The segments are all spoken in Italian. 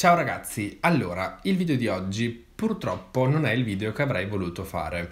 Ciao ragazzi, allora il video di oggi purtroppo non è il video che avrei voluto fare.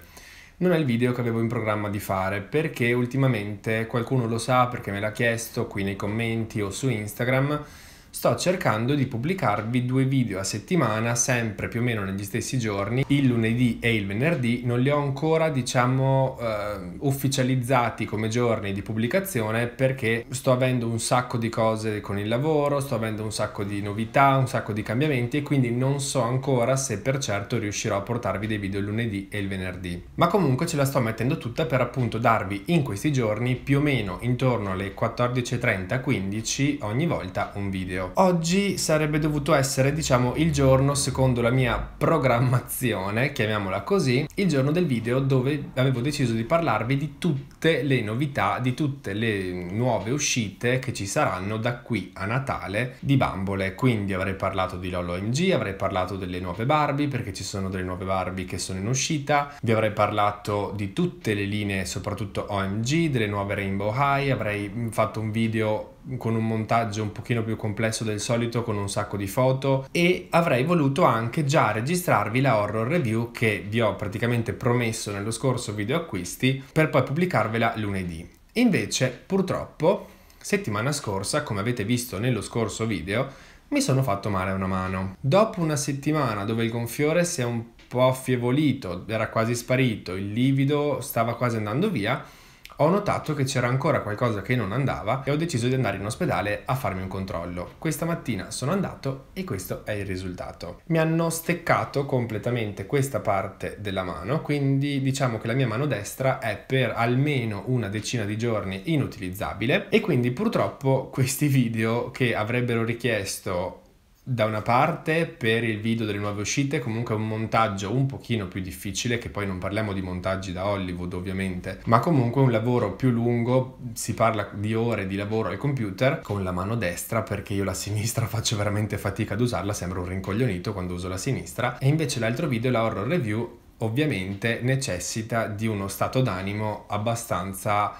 Non è il video che avevo in programma di fare perché ultimamente qualcuno lo sa perché me l'ha chiesto qui nei commenti o su Instagram sto cercando di pubblicarvi due video a settimana, sempre più o meno negli stessi giorni, il lunedì e il venerdì, non li ho ancora diciamo eh, ufficializzati come giorni di pubblicazione perché sto avendo un sacco di cose con il lavoro, sto avendo un sacco di novità, un sacco di cambiamenti e quindi non so ancora se per certo riuscirò a portarvi dei video il lunedì e il venerdì. Ma comunque ce la sto mettendo tutta per appunto darvi in questi giorni più o meno intorno alle 14.30-15 ogni volta un video esempio, oggi sarebbe dovuto essere, diciamo, il giorno, secondo la mia programmazione, chiamiamola così, il giorno del video dove avevo deciso di parlarvi di tutte le novità, di tutte le nuove uscite che ci saranno da qui a Natale di bambole. Quindi avrei parlato di Lolo MG, avrei parlato delle nuove Barbie, perché ci sono delle nuove Barbie che sono in uscita, vi avrei parlato di tutte le linee, soprattutto OMG, delle nuove Rainbow High, avrei mm, fatto un video con un montaggio un pochino più complesso del solito con un sacco di foto e avrei voluto anche già registrarvi la horror review che vi ho praticamente promesso nello scorso video acquisti per poi pubblicarvela lunedì. Invece purtroppo settimana scorsa come avete visto nello scorso video mi sono fatto male a una mano. Dopo una settimana dove il gonfiore si è un po' affievolito, era quasi sparito, il livido stava quasi andando via, ho notato che c'era ancora qualcosa che non andava e ho deciso di andare in ospedale a farmi un controllo. Questa mattina sono andato e questo è il risultato. Mi hanno steccato completamente questa parte della mano, quindi diciamo che la mia mano destra è per almeno una decina di giorni inutilizzabile e quindi purtroppo questi video che avrebbero richiesto da una parte per il video delle nuove uscite, comunque un montaggio un pochino più difficile, che poi non parliamo di montaggi da Hollywood ovviamente, ma comunque un lavoro più lungo, si parla di ore di lavoro al computer con la mano destra perché io la sinistra faccio veramente fatica ad usarla, sembro un rincoglionito quando uso la sinistra, e invece l'altro video, la horror review, ovviamente necessita di uno stato d'animo abbastanza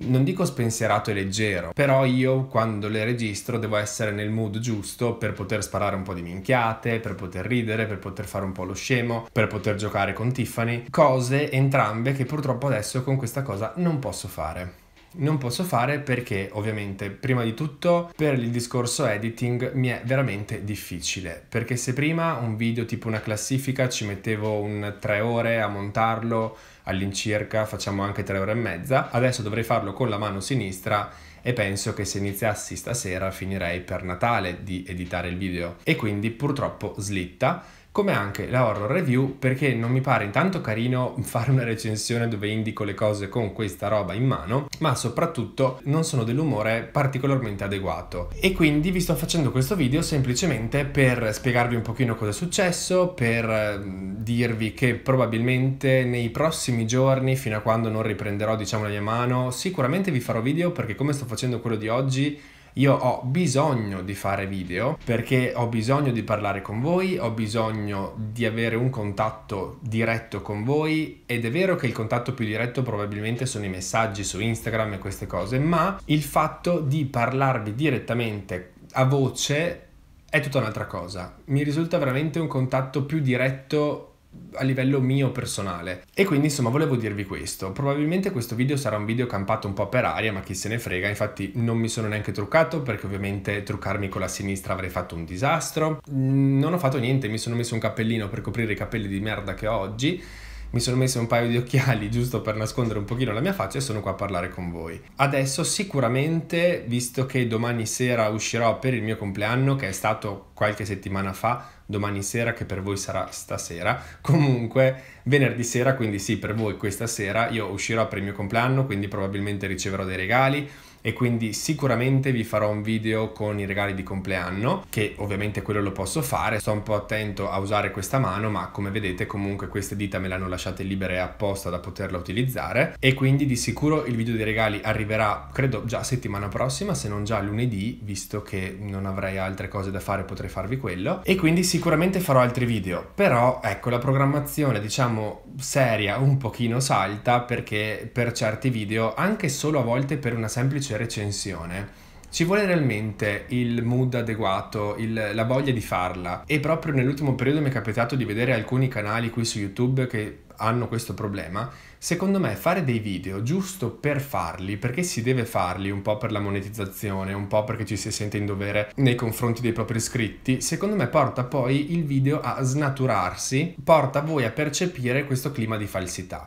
non dico spensierato e leggero, però io quando le registro devo essere nel mood giusto per poter sparare un po' di minchiate, per poter ridere, per poter fare un po' lo scemo, per poter giocare con Tiffany, cose entrambe che purtroppo adesso con questa cosa non posso fare non posso fare perché ovviamente prima di tutto per il discorso editing mi è veramente difficile perché se prima un video tipo una classifica ci mettevo un 3 ore a montarlo all'incirca facciamo anche 3 ore e mezza adesso dovrei farlo con la mano sinistra e penso che se iniziassi stasera finirei per Natale di editare il video e quindi purtroppo slitta come anche la horror review perché non mi pare intanto carino fare una recensione dove indico le cose con questa roba in mano, ma soprattutto non sono dell'umore particolarmente adeguato. E quindi vi sto facendo questo video semplicemente per spiegarvi un pochino cosa è successo, per dirvi che probabilmente nei prossimi giorni, fino a quando non riprenderò diciamo la mia mano, sicuramente vi farò video perché come sto facendo quello di oggi io ho bisogno di fare video perché ho bisogno di parlare con voi, ho bisogno di avere un contatto diretto con voi ed è vero che il contatto più diretto probabilmente sono i messaggi su Instagram e queste cose, ma il fatto di parlarvi direttamente a voce è tutta un'altra cosa. Mi risulta veramente un contatto più diretto a livello mio personale. E quindi insomma volevo dirvi questo, probabilmente questo video sarà un video campato un po' per aria ma chi se ne frega, infatti non mi sono neanche truccato perché ovviamente truccarmi con la sinistra avrei fatto un disastro, non ho fatto niente, mi sono messo un cappellino per coprire i capelli di merda che ho oggi mi sono messo un paio di occhiali giusto per nascondere un pochino la mia faccia e sono qua a parlare con voi. Adesso sicuramente, visto che domani sera uscirò per il mio compleanno, che è stato qualche settimana fa, domani sera che per voi sarà stasera, comunque venerdì sera, quindi sì, per voi questa sera, io uscirò per il mio compleanno, quindi probabilmente riceverò dei regali e quindi sicuramente vi farò un video con i regali di compleanno che ovviamente quello lo posso fare sto un po' attento a usare questa mano ma come vedete comunque queste dita me le hanno lasciate libere apposta da poterla utilizzare e quindi di sicuro il video dei regali arriverà credo già settimana prossima se non già lunedì visto che non avrei altre cose da fare potrei farvi quello e quindi sicuramente farò altri video però ecco la programmazione diciamo seria un pochino salta perché per certi video anche solo a volte per una semplice semplice recensione ci vuole realmente il mood adeguato, il, la voglia di farla. E proprio nell'ultimo periodo mi è capitato di vedere alcuni canali qui su YouTube che hanno questo problema. Secondo me fare dei video giusto per farli, perché si deve farli un po' per la monetizzazione, un po' perché ci si sente in dovere nei confronti dei propri iscritti, secondo me porta poi il video a snaturarsi, porta voi a percepire questo clima di falsità.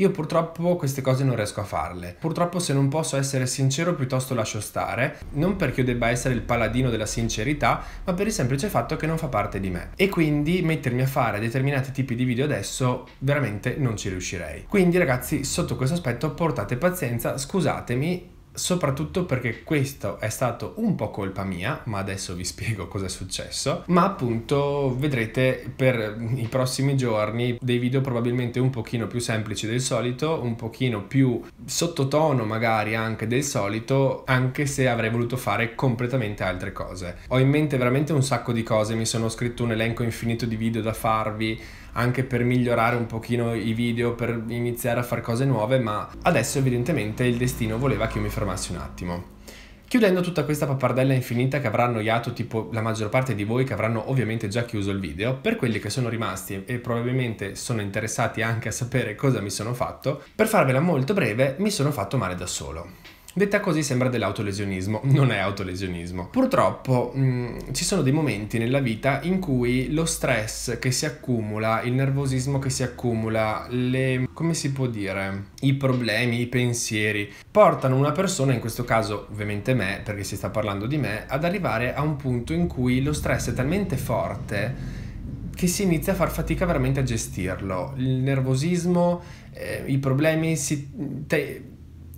Io purtroppo queste cose non riesco a farle. Purtroppo se non posso essere sincero piuttosto lascio stare, non perché io debba essere il paladino della sincerità, ma per il semplice fatto che non fa parte di me. E quindi mettermi a fare determinati tipi di video adesso veramente non ci riuscirei. Quindi ragazzi, sotto questo aspetto portate pazienza, scusatemi soprattutto perché questo è stato un po' colpa mia, ma adesso vi spiego cosa è successo, ma appunto vedrete per i prossimi giorni dei video probabilmente un pochino più semplici del solito, un pochino più sottotono magari anche del solito, anche se avrei voluto fare completamente altre cose. Ho in mente veramente un sacco di cose, mi sono scritto un elenco infinito di video da farvi, anche per migliorare un pochino i video, per iniziare a fare cose nuove, ma adesso evidentemente il destino voleva che io mi fermassi un attimo. Chiudendo tutta questa pappardella infinita che avrà annoiato tipo la maggior parte di voi che avranno ovviamente già chiuso il video, per quelli che sono rimasti e probabilmente sono interessati anche a sapere cosa mi sono fatto, per farvela molto breve mi sono fatto male da solo. Detta così sembra dell'autolesionismo, non è autolesionismo. Purtroppo mh, mm, ci sono dei momenti nella vita in cui lo stress che si accumula, il nervosismo che si accumula, le, come si può dire, i problemi, i pensieri, portano una persona, in questo caso ovviamente me, perché si sta parlando di me, ad arrivare a un punto in cui lo stress è talmente forte che si inizia a far fatica veramente a gestirlo. Il nervosismo, eh, i problemi si... Te,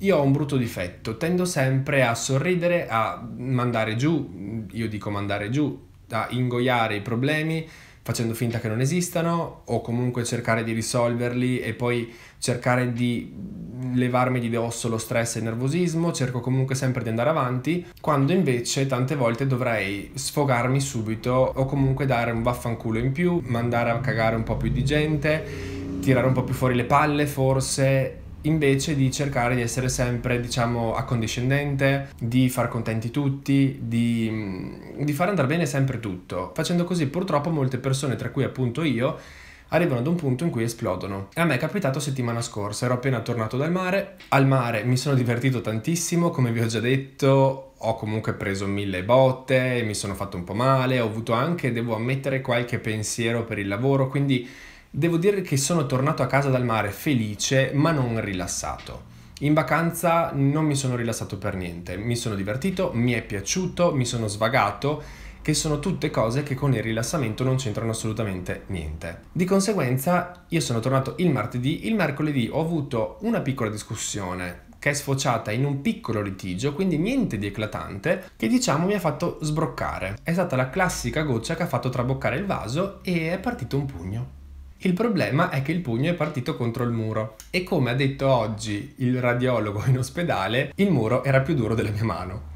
io ho un brutto difetto, tendo sempre a sorridere, a mandare giù, io dico mandare giù, a ingoiare i problemi facendo finta che non esistano o comunque cercare di risolverli e poi cercare di levarmi di dosso lo stress e il nervosismo, cerco comunque sempre di andare avanti, quando invece tante volte dovrei sfogarmi subito o comunque dare un vaffanculo in più, mandare a cagare un po' più di gente, tirare un po' più fuori le palle forse invece di cercare di essere sempre, diciamo, accondiscendente, di far contenti tutti, di, mm, di far andare bene sempre tutto. Facendo così, purtroppo, molte persone, tra cui appunto io, arrivano ad un punto in cui esplodono. E a me è capitato settimana scorsa, ero appena tornato dal mare, al mare mi sono divertito tantissimo, come vi ho già detto, ho comunque preso mille botte, mi sono fatto un po' male, ho avuto anche, devo ammettere, qualche pensiero per il lavoro, quindi Devo dire che sono tornato a casa dal mare felice ma non rilassato. In vacanza non mi sono rilassato per niente, mi sono divertito, mi è piaciuto, mi sono svagato, che sono tutte cose che con il rilassamento non c'entrano assolutamente niente. Di conseguenza io sono tornato il martedì, il mercoledì ho avuto una piccola discussione che è sfociata in un piccolo litigio, quindi niente di eclatante, che diciamo mi ha fatto sbroccare. È stata la classica goccia che ha fatto traboccare il vaso e è partito un pugno. Il problema è che il pugno è partito contro il muro e come ha detto oggi il radiologo in ospedale, il muro era più duro della mia mano.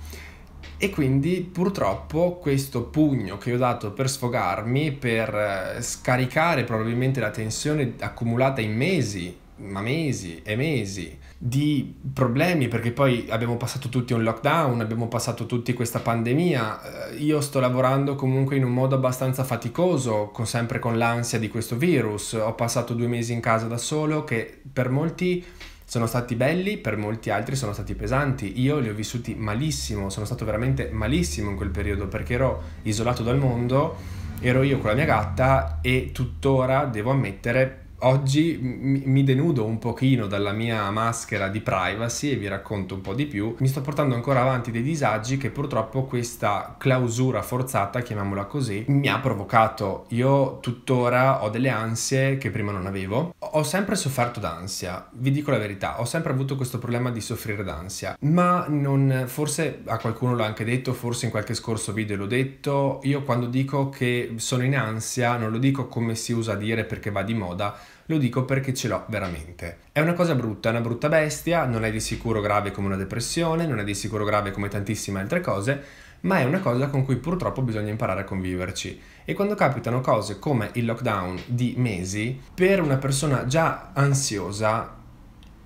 E quindi purtroppo questo pugno che ho dato per sfogarmi, per eh, scaricare probabilmente la tensione accumulata in mesi ma mesi e mesi di problemi perché poi abbiamo passato tutti un lockdown, abbiamo passato tutti questa pandemia, eh, io sto lavorando comunque in un modo abbastanza faticoso, con, sempre con l'ansia di questo virus, ho passato due mesi in casa da solo che per molti sono stati belli, per molti altri sono stati pesanti, io li ho vissuti malissimo, sono stato veramente malissimo in quel periodo perché ero isolato dal mondo, ero io con la mia gatta e tuttora devo ammettere Oggi mi denudo un pochino dalla mia maschera di privacy e vi racconto un po' di più. Mi sto portando ancora avanti dei disagi che purtroppo questa clausura forzata, chiamiamola così, mi ha provocato. Io tuttora ho delle ansie che prima non avevo. Ho sempre sofferto d'ansia, vi dico la verità, ho sempre avuto questo problema di soffrire d'ansia, ma non forse a qualcuno l'ho anche detto, forse in qualche scorso video l'ho detto. Io quando dico che sono in ansia non lo dico come si usa a dire perché va di moda lo dico perché ce l'ho veramente. È una cosa brutta, è una brutta bestia, non è di sicuro grave come una depressione, non è di sicuro grave come tantissime altre cose, ma è una cosa con cui purtroppo bisogna imparare a conviverci. E quando capitano cose come il lockdown di mesi, per una persona già ansiosa,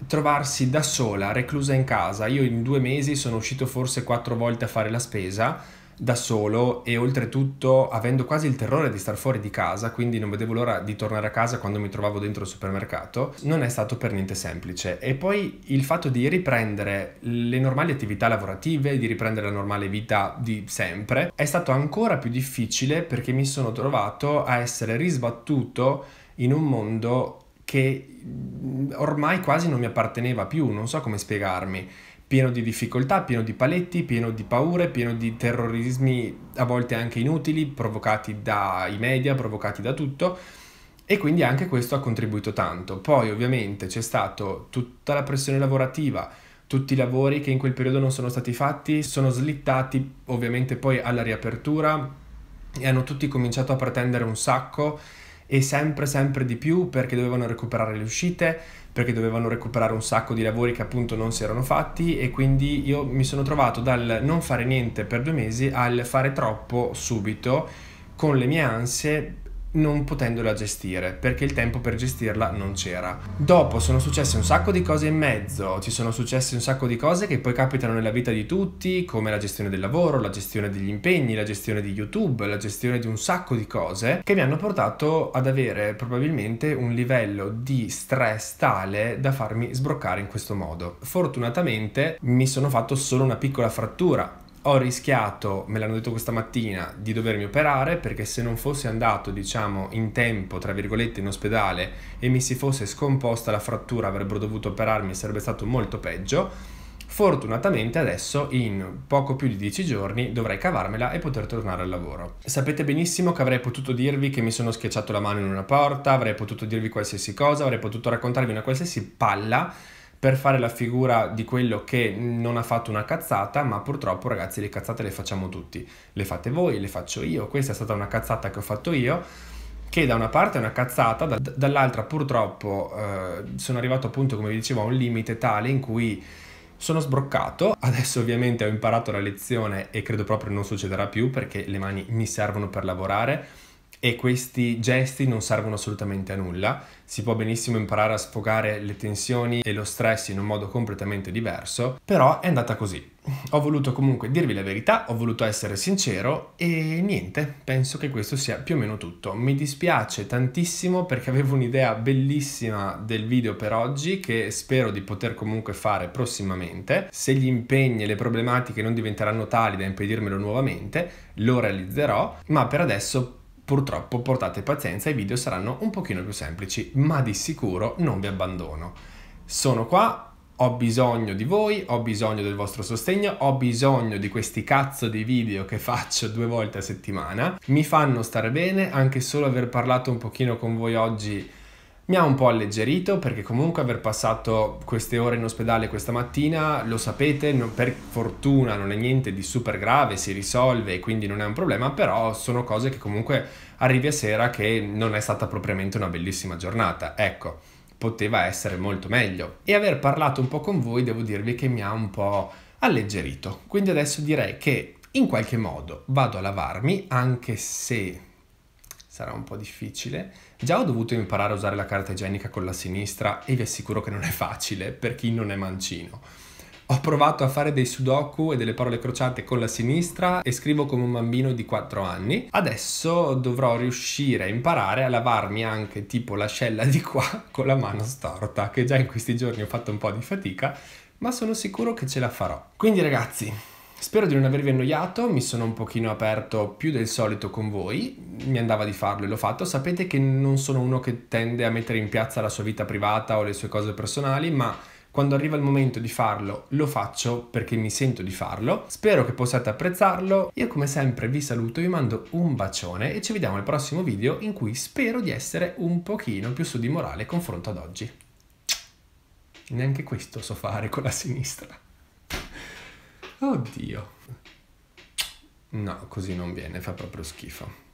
trovarsi da sola, reclusa in casa, io in due mesi sono uscito forse quattro volte a fare la spesa, da solo e oltretutto avendo quasi il terrore di star fuori di casa, quindi non vedevo l'ora di tornare a casa quando mi trovavo dentro il supermercato, non è stato per niente semplice. E poi il fatto di riprendere le normali attività lavorative, di riprendere la normale vita di sempre, è stato ancora più difficile perché mi sono trovato a essere risbattuto in un mondo che mm, ormai quasi non mi apparteneva più, non so come spiegarmi pieno di difficoltà, pieno di paletti, pieno di paure, pieno di terrorismi a volte anche inutili, provocati dai media, provocati da tutto. E quindi anche questo ha contribuito tanto. Poi ovviamente c'è stata tutta la pressione lavorativa, tutti i lavori che in quel periodo non sono stati fatti sono slittati ovviamente poi alla riapertura e hanno tutti cominciato a pretendere un sacco e sempre sempre di più perché dovevano recuperare le uscite, perché dovevano recuperare un sacco di lavori che appunto non si erano fatti e quindi io mi sono trovato dal non fare niente per due mesi al fare troppo subito con le mie ansie non potendola gestire perché il tempo per gestirla non c'era. Dopo sono successe un sacco di cose in mezzo, ci sono successe un sacco di cose che poi capitano nella vita di tutti, come la gestione del lavoro, la gestione degli impegni, la gestione di YouTube, la gestione di un sacco di cose che mi hanno portato ad avere probabilmente un livello di stress tale da farmi sbroccare in questo modo. Fortunatamente mi sono fatto solo una piccola frattura ho rischiato, me l'hanno detto questa mattina, di dovermi operare perché se non fossi andato, diciamo, in tempo, tra virgolette, in ospedale e mi si fosse scomposta la frattura, avrebbero dovuto operarmi, sarebbe stato molto peggio. Fortunatamente adesso in poco più di dieci giorni dovrei cavarmela e poter tornare al lavoro. Sapete benissimo che avrei potuto dirvi che mi sono schiacciato la mano in una porta, avrei potuto dirvi qualsiasi cosa, avrei potuto raccontarvi una qualsiasi palla per fare la figura di quello che non ha fatto una cazzata, ma purtroppo ragazzi le cazzate le facciamo tutti, le fate voi, le faccio io, questa è stata una cazzata che ho fatto io, che da una parte è una cazzata, dall'altra purtroppo eh, sono arrivato appunto come vi dicevo a un limite tale in cui sono sbroccato, adesso ovviamente ho imparato la lezione e credo proprio non succederà più perché le mani mi servono per lavorare, e questi gesti non servono assolutamente a nulla, si può benissimo imparare a sfogare le tensioni e lo stress in un modo completamente diverso, però è andata così. Ho voluto comunque dirvi la verità, ho voluto essere sincero e niente, penso che questo sia più o meno tutto. Mi dispiace tantissimo perché avevo un'idea bellissima del video per oggi che spero di poter comunque fare prossimamente. Se gli impegni e le problematiche non diventeranno tali da impedirmelo nuovamente, lo realizzerò, ma per adesso Purtroppo portate pazienza, i video saranno un pochino più semplici, ma di sicuro non vi abbandono. Sono qua, ho bisogno di voi, ho bisogno del vostro sostegno, ho bisogno di questi cazzo di video che faccio due volte a settimana. Mi fanno stare bene, anche solo aver parlato un pochino con voi oggi mi ha un po' alleggerito perché comunque aver passato queste ore in ospedale questa mattina, lo sapete, non, per fortuna non è niente di super grave, si risolve e quindi non è un problema, però sono cose che comunque arrivi a sera che non è stata propriamente una bellissima giornata. Ecco, poteva essere molto meglio. E aver parlato un po' con voi devo dirvi che mi ha un po' alleggerito. Quindi adesso direi che in qualche modo vado a lavarmi, anche se sarà un po' difficile. Già ho dovuto imparare a usare la carta igienica con la sinistra e vi assicuro che non è facile per chi non è mancino. Ho provato a fare dei sudoku e delle parole crociate con la sinistra e scrivo come un bambino di 4 anni. Adesso dovrò riuscire a imparare a lavarmi anche tipo l'ascella di qua con la mano storta, che già in questi giorni ho fatto un po' di fatica, ma sono sicuro che ce la farò. Quindi ragazzi, Spero di non avervi annoiato, mi sono un pochino aperto più del solito con voi, mi andava di farlo e l'ho fatto. Sapete che non sono uno che tende a mettere in piazza la sua vita privata o le sue cose personali, ma quando arriva il momento di farlo, lo faccio perché mi sento di farlo. Spero che possiate apprezzarlo. Io come sempre vi saluto, vi mando un bacione e ci vediamo al prossimo video in cui spero di essere un pochino più su di morale confronto ad oggi. Neanche questo so fare con la sinistra. Oddio. No, così non viene, fa proprio schifo.